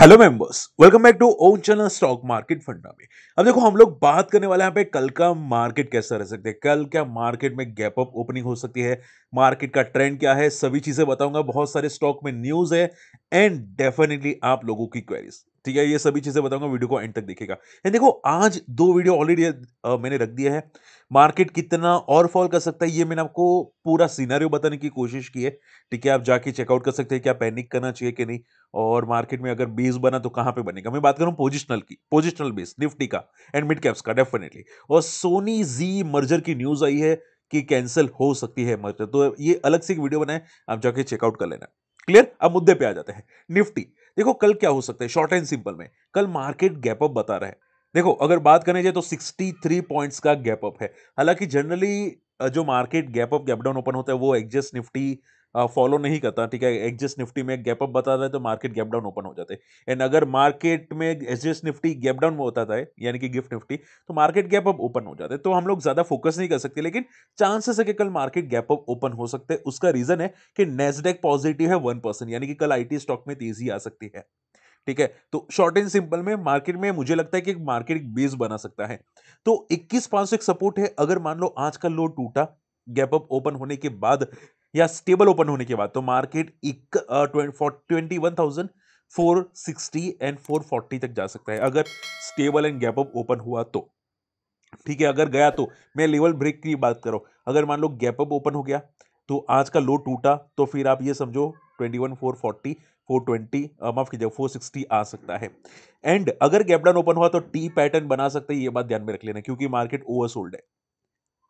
hello members welcome back to own channel stock market funda में अब देखो हम लोग बात करने वाले हैं पे कल का मार्केट कैसा रह सकते हैं कल क्या मार्केट में गैप अप ओपनिंग हो सकती है मार्केट का ट्रेंड क्या है सभी चीज़ें बताऊंगा बहुत सारे स्टॉक में न्यूज़ है एंड डेफिनेटली आप लोगों की क्वेरीज ठीक है ये सभी चीज़ें बताऊंगा वीडियो को एंड तक देखेगा देखो आज दो वीडियो ऑलरेडी मैंने रख दिया है मार्केट कितना और फॉल कर सकता है ये मैंने आपको पूरा सीनारियो बताने की कोशिश की है ठीक है आप जाके चेकआउट कर सकते हैं क्या पैनिक करना चाहिए कि नहीं और मार्केट में अगर बेस बना तो कहाँ पे बनेगा मैं बात करूँ पोजिशनल की पोजिशनल बेस निफ्टी का एंड मिड कैप्स का डेफिनेटली और सोनी जी मर्जर की न्यूज़ आई है कि कैंसिल हो सकती है मर्जर तो ये अलग से एक वीडियो बनाए आप जाके चेकआउट कर लेना क्लियर अब मुद्दे पे आ जाते हैं निफ्टी देखो कल क्या हो सकता है शॉर्ट एंड सिंपल में कल मार्केट गैप अप बता रहा है देखो अगर बात करें जाए तो 63 पॉइंट्स का गैप अप है हालांकि जनरली जो market gap up gap down open होता है वो एग्जस्ट निफ्टी फॉलो नहीं करता ठीक है एग्जिस्ट निफ्टी में गैप अप बताता है तो मार्केट गैप डाउन ओपन हो जाते हैं एंड अगर मार्केट में एग्जिस्ट निफ्टी गैप डाउन में होता है यानी कि गिफ्ट निफ्टी तो मार्केट गैप अप ओपन हो जाते हैं तो हम लोग ज़्यादा फोकस नहीं कर सकते लेकिन चांसेस है कि कल मार्केट गैप अप ओपन हो सकते हैं उसका रीज़न है कि नेसडेक पॉजिटिव है वन परसेंट यानी कि कल आई स्टॉक में तेज़ी आ सकती है ठीक है तो शॉर्ट एंड सिंपल में मार्केट में मुझे लगता है कि मार्केट एक बेस बना सकता है तो इक्कीस पांच सौ एक सपोर्ट है अगर मान लो आज का लो टूटा गैप अप ओपन होने के बाद या स्टेबल ओपन होने के बाद तो मार्केट एक twenty one thousand four sixty and four forty तक जा सकता है अगर stable and gap up open हुआ तो ठीक है अगर गया तो मैं लेवल ब्रेक की बात करो अगर मान लो गैप अप ओपन हो गया तो आज का लो टूटा तो फिर आप ये समझो twenty one four forty four twenty माफ कीजिए फोर सिक्सटी आ सकता है एंड अगर गैप डाउन ओपन हुआ तो टी पैटर्न बना सकते हैं ये बात ध्यान में रख लेना क्योंकि मार्केट ओवरसोल्ड है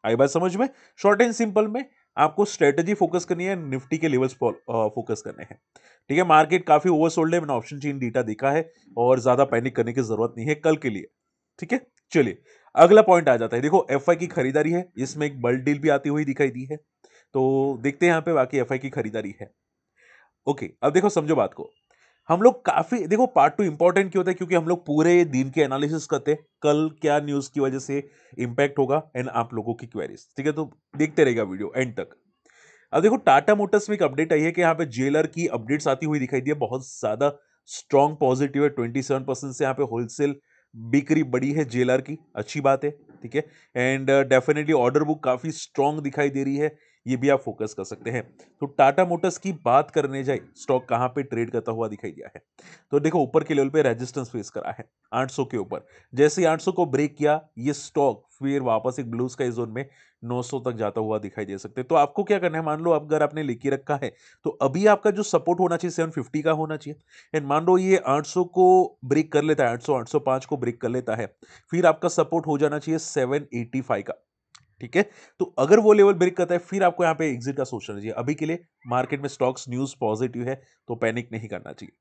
आई बात समझ में शॉर्ट एंड सिंपल में आपको स्ट्रेटजी फोकस करनी है निफ्टी के लेवल्स फोकस करने हैं ठीक है मार्केट काफ़ी ओवरसोल्ड है मैंने ऑप्शन चीन डेटा देखा है और ज़्यादा पैनिक करने की ज़रूरत नहीं है कल के लिए ठीक है चलिए अगला पॉइंट आ जाता है देखो एफ की खरीदारी है इसमें एक बल्ड डील भी आती हुई दिखाई दी है तो देखते हैं यहाँ पे बाकी एफ की खरीदारी है ओके अब देखो समझो बात को हम लोग काफ़ी देखो पार्ट टू इंपॉर्टेंट क्यों होता है क्योंकि हम लोग पूरे दिन के एनालिसिस करते हैं कल क्या न्यूज़ की वजह से इम्पैक्ट होगा एंड आप लोगों की क्वेरीज ठीक है तो देखते रहेगा वीडियो एंड तक अब देखो टाटा मोटर्स में एक अपडेट आई है कि यहाँ पे जेलर की अपडेट्स आती हुई दिखाई दी है बहुत ज़्यादा स्ट्रॉन्ग पॉजिटिव है ट्वेंटी सेवन परसेंट से यहाँ पे होलसेल बिक्री बड़ी है जेलर की अच्छी बात है ठीक है एंड डेफिनेटली ऑर्डर बुक काफ़ी स्ट्रॉन्ग दिखाई दे रही है ये भी आप फोकस कर सकते हैं तो टाटा मोटर्स की बात करने जाए स्टॉक कहाँ पे ट्रेड करता हुआ दिखाई दिया है तो देखो ऊपर के लेवल पे रेजिस्टेंस फेस करा है 800 के ऊपर जैसे ही 800 को ब्रेक किया ये स्टॉक फिर वापस एक ब्लू स्काई जोन में 900 तक जाता हुआ दिखाई दे सकते तो आपको क्या करना है मान लो अगर आपने लेके रखा है तो अभी आपका जो सपोर्ट होना चाहिए सेवन का होना चाहिए एंड मान लो ये आठ को ब्रेक कर लेता है आठ सौ को ब्रेक कर लेता है फिर आपका सपोर्ट हो जाना चाहिए सेवन का ठीक है तो अगर वो लेवल ब्रेक करता है फिर आपको यहाँ पे एग्जिट का सोचना चाहिए अभी के लिए मार्केट में स्टॉक्स न्यूज पॉजिटिव है तो पैनिक नहीं करना चाहिए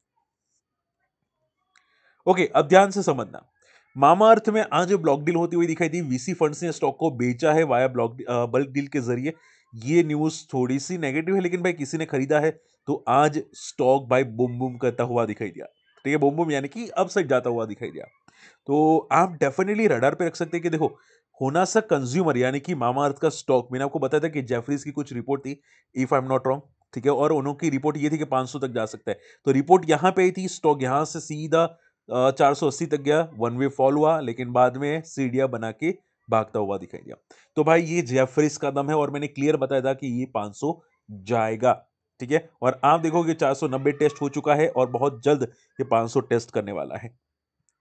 ओके अब ध्यान से समझना मामा अर्थ में आज ब्लॉक डील होती हुई दिखाई दी वीसी फंड्स ने स्टॉक को बेचा है वाया ब्लॉक बल्क डील के जरिए ये न्यूज थोड़ी सी नेगेटिव है लेकिन भाई किसी ने खरीदा है तो आज स्टॉक भाई बुम बुम करता हुआ दिखाई दिया ठीक है बुम बुम यानी कि अपसाइड जाता हुआ दिखाई दिया तो आप डेफिनेटली रडार पे रख सकते हैं कि देखो होना सा कंज्यूमर यानी कि मामा अर्थ का स्टॉक मैंने आपको बताया था कि जेफरीज की कुछ रिपोर्ट थी if I am not wrong ठीक है और की रिपोर्ट ये थी कि 500 तक जा सकता है तो रिपोर्ट यहाँ पे ही थी स्टॉक यहाँ से सीधा चार सौ अस्सी तक गया वन वे फॉल हुआ लेकिन बाद में सीडिया बना के भागता हुआ दिखाई दिया तो भाई ये जेफरीज का दम है और मैंने क्लियर बताया था कि ये पाँच जाएगा ठीक है और आप देखोगे 490 टेस्ट हो चुका है और बहुत जल्द ये 500 टेस्ट करने वाला है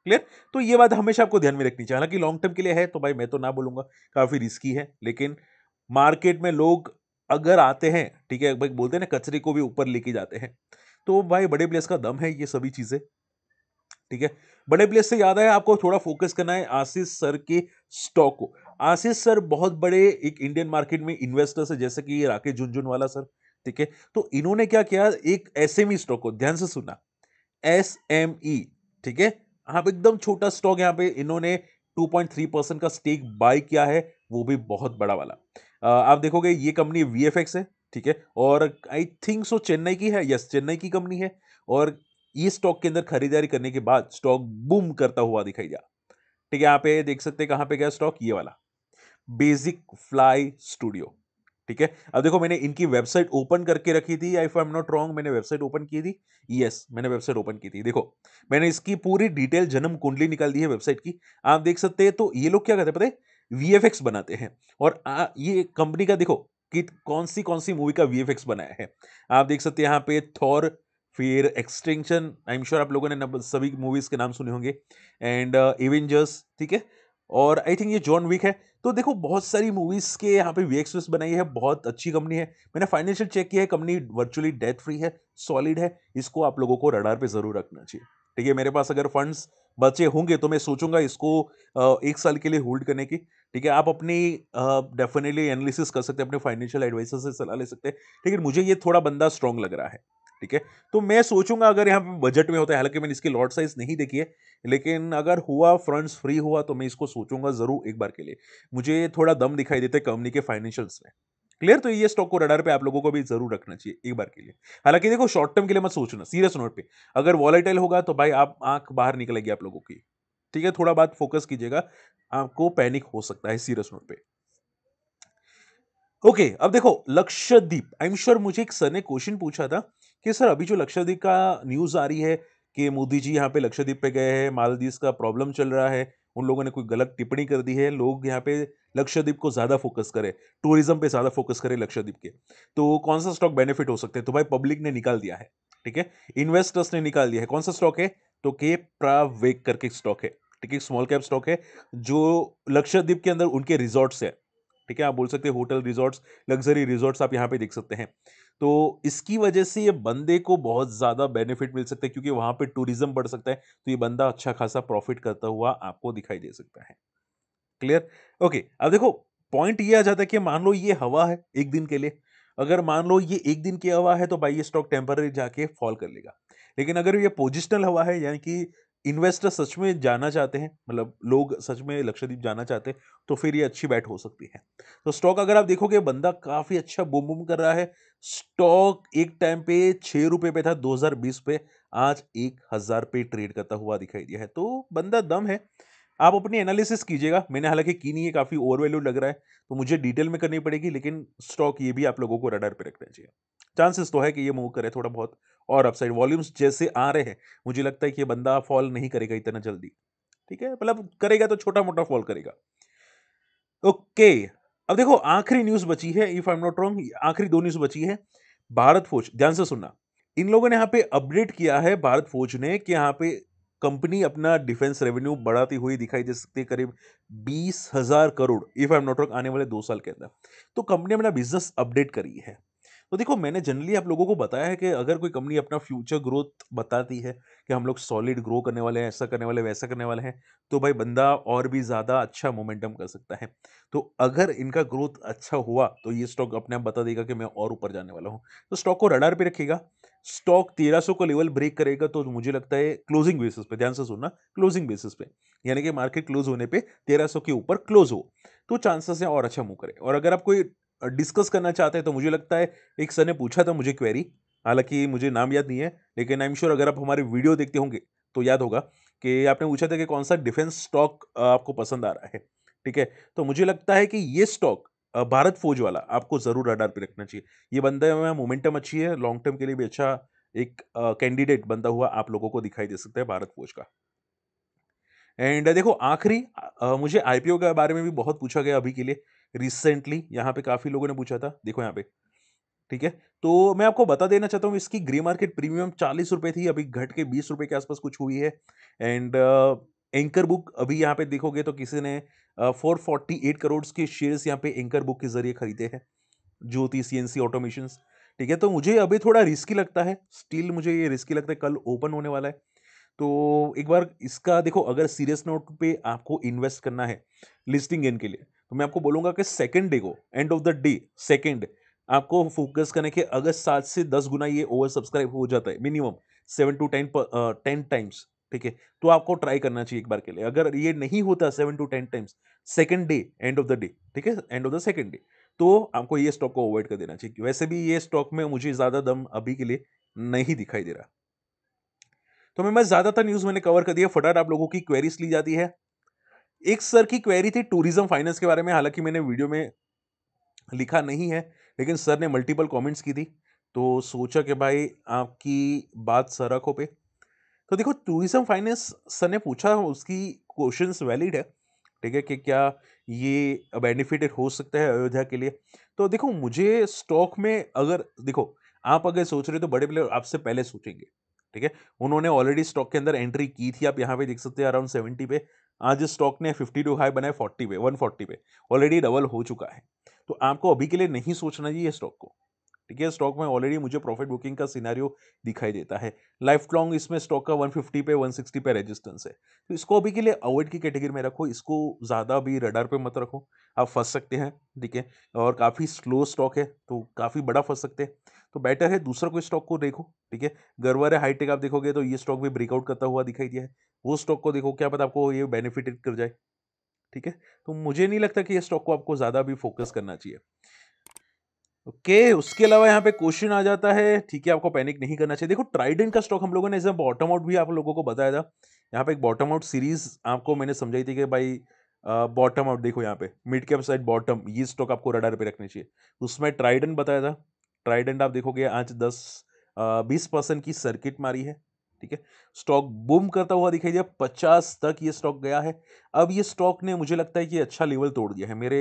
क्लियर तो ये बात हमेशा आपको ध्यान में रखनी चाहिए हालांकि लॉन्ग टर्म के लिए है तो भाई मैं तो ना बोलूंगा काफ़ी रिस्की है लेकिन मार्केट में लोग अगर आते हैं ठीक है भाई बोलते हैं ना कचरे को भी ऊपर लेके जाते हैं तो भाई बड़े प्लेस का दम है ये सभी चीज़ें ठीक है बड़े प्लेस से याद है आपको थोड़ा फोकस करना है आशीष सर के स्टॉक को आशीष सर बहुत बड़े एक इंडियन मार्केट में इन्वेस्टर्स है जैसे कि राकेश झुंझुनवाला सर ठीक है तो इन्होंने क्या किया एक एस स्टॉक e को ध्यान से सुना एस एम ई e, ठीक है हाँ एकदम छोटा स्टॉक यहाँ पे इन्होंने 2.3 परसेंट का स्टेक बाय किया है वो भी बहुत बड़ा वाला आप देखोगे ये कंपनी वी है ठीक है और आई थिंक सो चेन्नई की है यस चेन्नई की कंपनी है और ये स्टॉक के अंदर खरीदारी करने के बाद स्टॉक बूम करता हुआ दिखाई दिया ठीक है यहाँ पे देख सकते हैं कहाँ पे गया स्टॉक ये वाला बेसिक फ्लाई स्टूडियो ठीक है अब देखो मैंने इनकी वेबसाइट ओपन करके रखी थी आई एम नॉट रॉन्ग मैंने वेबसाइट ओपन की थी यस yes, मैंने वेबसाइट ओपन की थी देखो मैंने इसकी पूरी डिटेल जन्म कुंडली निकाल दी है वेबसाइट की आप देख सकते हैं तो ये लोग क्या करते हैं पता है वी बनाते हैं और आ, ये कंपनी का देखो कि कौन सी कौन सी मूवी का वी बनाया है आप देख सकते हैं यहाँ पे थॉर फिर एक्सटेंशन आई एम श्योर आप लोगों ने सभी मूवीज़ के नाम सुने होंगे एंड एवेंजर्स uh, ठीक है और आई थिंक ये जॉन वीक है तो देखो बहुत सारी मूवीज़ के यहाँ पे वी एक्सप्रेस बनाई है बहुत अच्छी कंपनी है मैंने फाइनेंशियल चेक किया है कंपनी वर्चुअली डेथ फ्री है सॉलिड है इसको आप लोगों को रडार पे ज़रूर रखना चाहिए ठीक है मेरे पास अगर फंड्स बचे होंगे तो मैं सोचूंगा इसको एक साल के लिए होल्ड करने की ठीक है आप अपनी डेफिनेटली एनालिसिस कर सकते हैं अपने फाइनेंशियल एडवाइसर से सलाह ले सकते हैं लेकिन मुझे ये थोड़ा बंदा स्ट्रांग लग रहा है ठीक है तो मैं सोचूंगा अगर यहाँ पे बजट में होता है हालांकि मैंने इसकी लॉट साइज नहीं देखी है लेकिन अगर हुआ फ्रंट्स फ्री हुआ तो मैं इसको सोचूंगा जरूर एक बार के लिए मुझे थोड़ा दम दिखाई देते कंपनी के फाइनेंशियल्स में क्लियर तो ये स्टॉक को रडार पे आप लोगों को भी जरूर रखना चाहिए एक बार के लिए हालांकि देखो शॉर्ट टर्म के लिए मत सोचना सीरियस नोट पे अगर वॉलेटाइल होगा तो भाई आप आंख बाहर निकलेगी आप लोगों की ठीक है थोड़ा बात फोकस कीजिएगा आपको पैनिक हो सकता है सीरियस नोट पे ओके अब देखो लक्ष्यदीप आई एम श्योर मुझे एक सर ने क्वेश्चन पूछा था कि सर अभी जो लक्षद्वीप का न्यूज़ आ रही है कि मोदी जी यहाँ पे लक्षद्वीप पे गए हैं मालदीव का प्रॉब्लम चल रहा है उन लोगों ने कोई गलत टिप्पणी कर दी है लोग यहाँ पे लक्षद्वीप को ज़्यादा फोकस करें टूरिज्म पे ज़्यादा फोकस करें लक्षद्वीप के तो कौन सा स्टॉक बेनिफिट हो सकते हैं तो भाई पब्लिक ने निकाल दिया है ठीक है इन्वेस्टर्स ने निकाल दिया है कौन सा स्टॉक है तो के प्रावेक करके स्टॉक है ठीक है स्मॉल कैप स्टॉक है जो लक्षद्वीप के अंदर उनके रिजॉर्ट्स है ठीक है आप बोल सकते हैं होटल रिजॉर्ट्स लग्जरी रिजॉर्ट्स आप यहाँ पे देख सकते हैं तो इसकी वजह से ये बंदे को बहुत ज़्यादा बेनिफिट मिल सकता है क्योंकि वहाँ पे टूरिज्म बढ़ सकता है तो ये बंदा अच्छा खासा प्रॉफिट करता हुआ आपको दिखाई दे सकता है क्लियर ओके अब देखो पॉइंट ये आ जाता है कि मान लो ये हवा है एक दिन के लिए अगर मान लो ये एक दिन की हवा है तो भाई ये स्टॉक टेम्पररी जाके फॉल कर लेगा लेकिन अगर ये पोजिशनल हवा है यानी कि इन्वेस्टर सच में जाना चाहते हैं मतलब लोग सच में लक्षद्वीप जाना चाहते हैं तो फिर ये अच्छी बैट हो सकती है तो स्टॉक अगर आप देखोगे बंदा काफ़ी अच्छा बुम बुम कर रहा है स्टॉक एक टाइम पे छः रुपये पे था 2020 पे आज एक हज़ार पे ट्रेड करता हुआ दिखाई दिया है तो बंदा दम है आप अपनी एनालिसिस कीजिएगा मैंने हालांकि की नहीं है काफ़ी ओवर वैल्यू लग रहा है तो मुझे डिटेल में करनी पड़ेगी लेकिन स्टॉक ये भी आप लोगों को रडार पर रखना चाहिए चांसेस तो है कि ये मूव करे थोड़ा बहुत और अपसाइड वॉल्यूम्स जैसे आ रहे हैं मुझे लगता है कि ये बंदा फॉल नहीं करेगा इतना जल्दी ठीक है मतलब करेगा तो छोटा मोटा फॉल करेगा ओके अब देखो आखिरी न्यूज बची है if I am not wrong आखिरी दो न्यूज बची है भारत फौज ध्यान से सुनना इन लोगों ने यहाँ पे अपडेट किया है भारत फौज ने कि यहाँ पे कंपनी अपना डिफेंस रेवेन्यू बढ़ाती हुई दिखाई दे सकती है करीब बीस हजार crore if I am not wrong आने वाले दो साल के अंदर तो कंपनी अपना बिजनेस अपडेट करी है तो देखो मैंने जनरली आप लोगों को बताया है कि अगर कोई कंपनी अपना फ्यूचर ग्रोथ बताती है कि हम लोग सॉलिड ग्रो करने वाले हैं ऐसा करने वाले वैसा करने वाले हैं तो भाई बंदा और भी ज़्यादा अच्छा मोमेंटम कर सकता है तो अगर इनका ग्रोथ अच्छा हुआ तो ये स्टॉक अपने आप बता देगा कि मैं और ऊपर जाने वाला हूँ तो स्टॉक को रडार पर रखेगा स्टॉक तेरह सौ का लेवल ब्रेक करेगा तो मुझे लगता है क्लोजिंग बेसिस पे ध्यान से सुनना क्लोजिंग बेसिस पे यानी कि मार्केट क्लोज होने पे सौ के ऊपर क्लोज हो तो चांसेस है और अच्छा मुंह करे और अगर आप कोई डिस्कस करना चाहते हैं तो मुझे लगता है एक सर ने पूछा था मुझे क्वेरी हालांकि मुझे नाम याद नहीं है लेकिन आई एम श्योर अगर आप हमारे वीडियो देखते होंगे तो याद होगा कि आपने पूछा था कि कौन सा डिफेंस स्टॉक आपको पसंद आ रहा है ठीक है तो मुझे लगता है कि ये स्टॉक भारत फौज वाला आपको ज़रूर रडार पे रखना चाहिए ये बंदा में मोमेंटम अच्छी है लॉन्ग टर्म के लिए भी अच्छा एक कैंडिडेट बनता हुआ आप लोगों को दिखाई दे सकता है भारत फौज का एंड देखो आखिरी मुझे आईपीओ के बारे में भी बहुत पूछा गया अभी के लिए रिसेंटली यहाँ पे काफ़ी लोगों ने पूछा था देखो यहाँ पे ठीक है तो मैं आपको बता देना चाहता हूँ इसकी ग्रे मार्केट प्रीमियम चालीस रुपए थी अभी घट के बीस रुपए के आसपास कुछ हुई है एंड एंकर बुक अभी यहाँ पे देखोगे तो किसी ने फोर फोर्टी एट करोड़ के शेयर्स यहाँ पे एंकर बुक के जरिए खरीदे हैं ज्योति सी एन सी ऑटोमेशन ठीक है तो मुझे अभी थोड़ा रिस्की लगता है स्टिल मुझे ये रिस्की लगता है कल ओपन होने वाला है तो एक बार इसका देखो अगर सीरियस नोट पे आपको इन्वेस्ट करना है लिस्टिंग गेन के लिए तो मैं आपको बोलूंगा कि सेकेंड डे को end of the day second आपको फोकस करने के अगर सात से दस गुना ये ओवर सब्सक्राइब हो जाता है minimum seven to ten ten times ठीक है तो आपको ट्राई करना चाहिए एक बार के लिए अगर ये नहीं होता seven to ten times second day end of the day ठीक है end of the second day तो आपको ये स्टॉक को अवॉइड कर देना चाहिए वैसे भी ये स्टॉक में मुझे ज़्यादा दम अभी के लिए नहीं दिखाई दे रहा तो मैं ज़्यादातर न्यूज़ मैंने कवर कर दिया फटाफट आप लोगों की क्वेरीज ली जाती है एक सर की क्वेरी थी टूरिज्म फाइनेंस के बारे में हालांकि मैंने वीडियो में लिखा नहीं है लेकिन सर ने मल्टीपल कमेंट्स की थी तो सोचा कि भाई आपकी बात सर रखो पे तो देखो टूरिज्म फाइनेंस सर ने पूछा उसकी क्वेश्चन वैलिड है ठीक है कि क्या ये बेनिफिटेड हो सकता है अयोध्या के लिए तो देखो मुझे स्टॉक में अगर देखो आप अगर सोच रहे हो तो बड़े प्लेयर आपसे पहले सोचेंगे ठीक है उन्होंने ऑलरेडी स्टॉक के अंदर एंट्री की थी आप यहाँ पे देख सकते हैं अराउंड सेवेंटी पे आज इस स्टॉक ने फिफ्टी टू हाई बनाए फोर्टी पे वन फोर्टी पे ऑलरेडी डबल हो चुका है तो आपको अभी के लिए नहीं सोचना चाहिए स्टॉक को ठीक है स्टॉक में ऑलरेडी मुझे प्रॉफिट बुकिंग का सिनारियो दिखाई देता है लाइफ लॉन्ग इसमें स्टॉक का 150 पे 160 पे रेजिस्टेंस है तो इसको अभी के लिए अवॉइड की कैटेगरी में रखो इसको ज़्यादा भी रडार पे मत रखो आप फंस सकते हैं ठीक है और काफ़ी स्लो स्टॉक है तो काफ़ी बड़ा फंस सकते हैं तो बेटर है दूसरा कोई स्टॉक को देखो ठीक है गरवर है हाईटेक आप देखोगे तो ये स्टॉक भी ब्रेकआउट करता हुआ दिखाई दिया है वो स्टॉक को देखो क्या पता आपको ये बेनिफिटेड कर जाए ठीक है तो मुझे नहीं लगता कि ये स्टॉक को आपको ज़्यादा भी फोकस करना चाहिए ओके okay, उसके अलावा यहाँ पे क्वेश्चन आ जाता है ठीक है आपको पैनिक नहीं करना चाहिए देखो ट्राइडेंट का स्टॉक हम लोगों ने इसमें बॉटम आउट भी आप लोगों को बताया था यहाँ पे एक बॉटम आउट सीरीज आपको मैंने समझाई थी कि भाई बॉटम आउट देखो यहाँ पे मिड कैप साइड बॉटम ये स्टॉक आपको रडार पे रखनी चाहिए उसमें ट्राइडेंट बताया था ट्राइडेंट आप देखोगे आज दस बीस परसेंट की सर्किट मारी है ठीक है स्टॉक बूम करता हुआ दिखाई दिया पचास तक ये स्टॉक गया है अब ये स्टॉक ने मुझे लगता है कि अच्छा लेवल तोड़ दिया है मेरे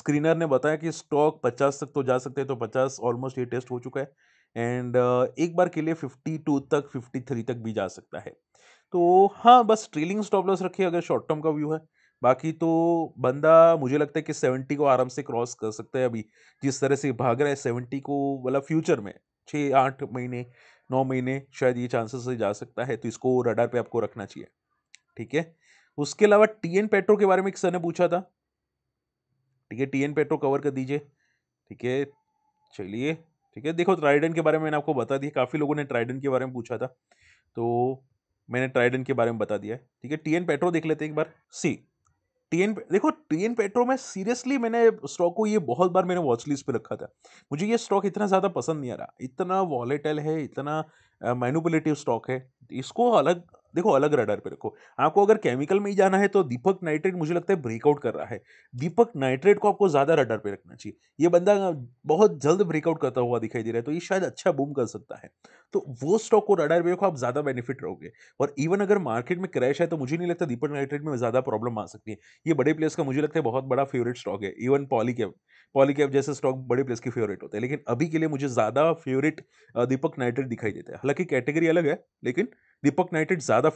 स्क्रीनर ने बताया कि स्टॉक पचास तक तो जा सकते हैं तो पचास ऑलमोस्ट ये टेस्ट हो चुका है एंड एक बार के लिए फिफ्टी टू तक फिफ्टी थ्री तक भी जा सकता है तो हाँ बस ट्रेलिंग स्टॉप लॉस रखिए अगर शॉर्ट टर्म का व्यू है बाकी तो बंदा मुझे लगता है कि सेवेंटी को आराम से क्रॉस कर सकता है अभी जिस तरह से भाग रहा है सेवेंटी को मतलब फ्यूचर में छः आठ महीने नौ महीने शायद ये चांसेस से जा सकता है तो इसको रडार पे आपको रखना चाहिए ठीक है उसके अलावा टी एन पेट्रो के बारे में एक सर ने पूछा था ठीक है टी एन पेट्रो कवर कर दीजिए ठीक है चलिए ठीक है देखो ट्राइडन के बारे में मैंने आपको बता दिया काफ़ी लोगों ने ट्राइडन के बारे में पूछा था तो मैंने ट्राइडन के बारे में बता दिया है ठीक है टी एन पेट्रो देख लेते हैं एक बार सी टीएन देखो टीएन पेट्रो में सीरियसली मैंने स्टॉक को ये बहुत बार मैंने वॉच लिस्ट पे रखा था मुझे ये स्टॉक इतना ज़्यादा पसंद नहीं आ रहा इतना वॉलेटल है इतना मैनुपुलेटिव स्टॉक है इसको अलग देखो अलग रडार पे रखो आपको अगर केमिकल में ही जाना है तो दीपक नाइट्रेट मुझे लगता है ब्रेकआउट कर रहा है दीपक नाइट्रेट को आपको ज़्यादा रडार पे रखना चाहिए ये बंदा बहुत जल्द ब्रेकआउट करता हुआ दिखाई दे रहा है तो ये शायद अच्छा बूम कर सकता है तो वो स्टॉक को रडार पे रखो आप ज़्यादा बेनिफिट रहोगे और इवन अगर मार्केट में क्रैश है तो मुझे नहीं लगता दीपक नाइट्रेट में ज़्यादा प्रॉब्लम आ सकती है ये बड़े प्लेयर्स का मुझे लगता है बहुत बड़ा फेवरेट स्टॉक है इवन पॉलीकैप पॉलीकैप जैसे स्टॉक बड़े प्लेस के फेवरेट होते हैं लेकिन अभी के लिए मुझे ज़्यादा फेवरेट दीपक नाइट्रेट दिखाई देता है हालांकि कैटेगरी अलग है लेकिन दीपक नाइटेड ज़्यादा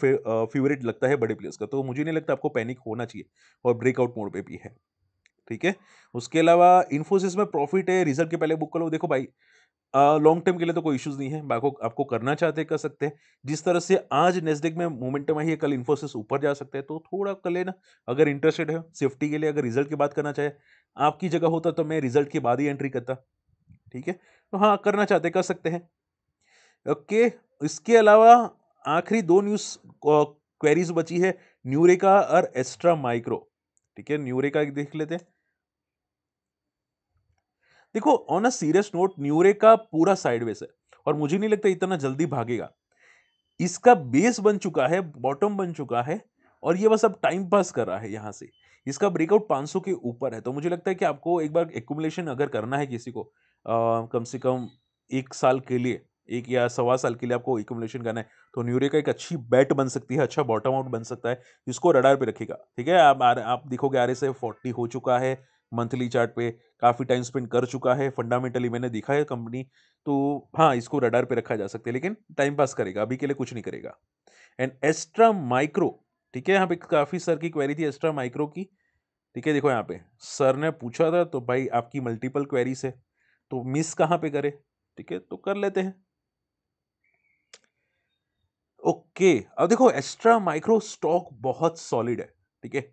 फेवरेट लगता है बड़े प्लेयर्स का तो मुझे नहीं लगता आपको पैनिक होना चाहिए और ब्रेकआउट मोड पे भी है ठीक है उसके अलावा इन्फोसिस में प्रॉफिट है रिजल्ट के पहले बुक करो देखो भाई लॉन्ग टर्म के लिए तो कोई इश्यूज नहीं है बाको आपको करना चाहते कर सकते हैं जिस तरह से आज नेस्डेक में मोमेंटम आई है कल इन्फोसिस ऊपर जा सकते हैं तो थोड़ा कर लेना अगर इंटरेस्टेड है सेफ्टी के लिए अगर रिजल्ट की बात करना चाहे आपकी जगह होता तो मैं रिजल्ट के बाद ही एंट्री करता ठीक है तो हाँ करना चाहते कर सकते हैं ओके इसके अलावा आखिरी दो न्यूज क्वेरीज बची है न्यूरेका और एस्ट्रा माइक्रो ठीक है न्यूरेका देख लेते हैं देखो on a serious note Nureca पूरा साइडवेज है और मुझे नहीं लगता इतना जल्दी भागेगा इसका बेस बन चुका है बॉटम बन चुका है और ये बस अब टाइम पास कर रहा है यहाँ से इसका ब्रेकआउट 500 के ऊपर है तो मुझे लगता है कि आपको एक बार एकुमुलेशन अगर करना है किसी को आ, कम से कम एक साल के लिए एक या सवा साल के लिए आपको एकोमोडेशन करना है तो न्यूरिका एक अच्छी बैट बन सकती है अच्छा बॉटम आउट बन सकता है जिसको रडार पे रखेगा ठीक है आप आर, आप देखोगे आर एस फोर्टी हो चुका है मंथली चार्ट पे काफ़ी टाइम स्पेंड कर चुका है फंडामेंटली मैंने देखा है कंपनी तो हाँ इसको रडार पे रखा जा सकता है लेकिन टाइम पास करेगा अभी के लिए कुछ नहीं करेगा एंड एस्ट्रा माइक्रो ठीक है यहाँ पे काफ़ी सर की क्वेरी थी एस्ट्रा माइक्रो की ठीक है देखो यहाँ पे सर ने पूछा था तो भाई आपकी मल्टीपल क्वेरीज है तो मिस कहाँ पे करे ठीक है तो कर लेते हैं ओके अब देखो एक्स्ट्रा माइक्रो स्टॉक बहुत सॉलिड है ठीक है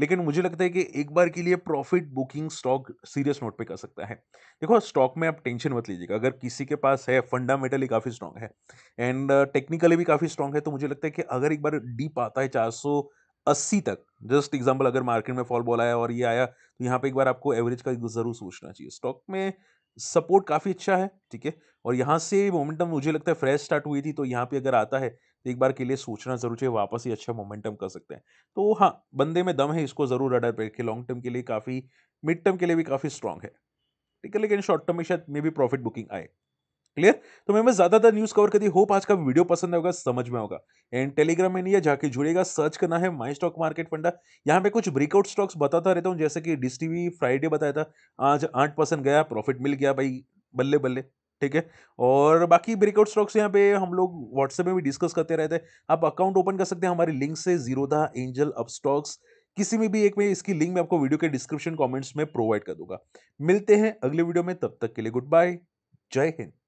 लेकिन मुझे लगता है कि एक बार के लिए profit booking stock serious note पे कर सकता है देखो स्टॉक में आप टेंशन मत लीजिएगा अगर किसी के पास है फंडामेंटली काफ़ी स्ट्रांग है एंड टेक्निकली भी काफ़ी स्ट्रांग है तो मुझे लगता है कि अगर एक बार डीप आता है चार अस्सी तक जस्ट एग्जाम्पल अगर मार्केट में फॉल बॉल आया और ये आया तो यहाँ पे एक बार आपको एवरेज का जरूर सोचना चाहिए स्टॉक में सपोर्ट काफ़ी अच्छा है ठीक है और यहाँ से मोमेंटम मुझे लगता है फ्रेश स्टार्ट हुई थी तो यहाँ पे अगर आता है एक बार के लिए सोचना जरूर चाहिए वापस ही अच्छा मोमेंटम कर सकते हैं तो हाँ बंदे में दम है इसको ज़रूर अडर पे रखिए लॉन्ग टर्म के लिए काफ़ी मिड टर्म के लिए भी काफ़ी स्ट्रॉन्ग है ठीक है लेकिन शॉर्ट टर्म में शायद मे भी प्रॉफिट बुकिंग आए क्लियर तो मैं ज़्यादातर न्यूज़ कवर करती होप आज का वीडियो पसंद होगा समझ में होगा एंड टेलीग्राम में नहीं है जाके जुड़ेगा सर्च करना है माई स्टॉक मार्केट फंडा यहाँ पे कुछ ब्रेकआउट स्टॉक्स बताता रहता हूँ जैसे कि डिस टीवी फ्राइडे बताया था आज आठ परसेंट गया प्रॉफिट मिल गया भाई बल्ले बल्ले ठीक है और बाकी ब्रेकआउट स्टॉक्स यहाँ पे हम लोग व्हाट्सएप में भी डिस्कस करते रहते हैं आप अकाउंट ओपन कर सकते हैं हमारे लिंक से जीरोधा एंजल अप स्टॉक्स किसी में भी एक में इसकी लिंक मैं आपको वीडियो के डिस्क्रिप्शन कमेंट्स में प्रोवाइड कर दूंगा मिलते हैं अगले वीडियो में तब तक के लिए गुड बाय जय हिंद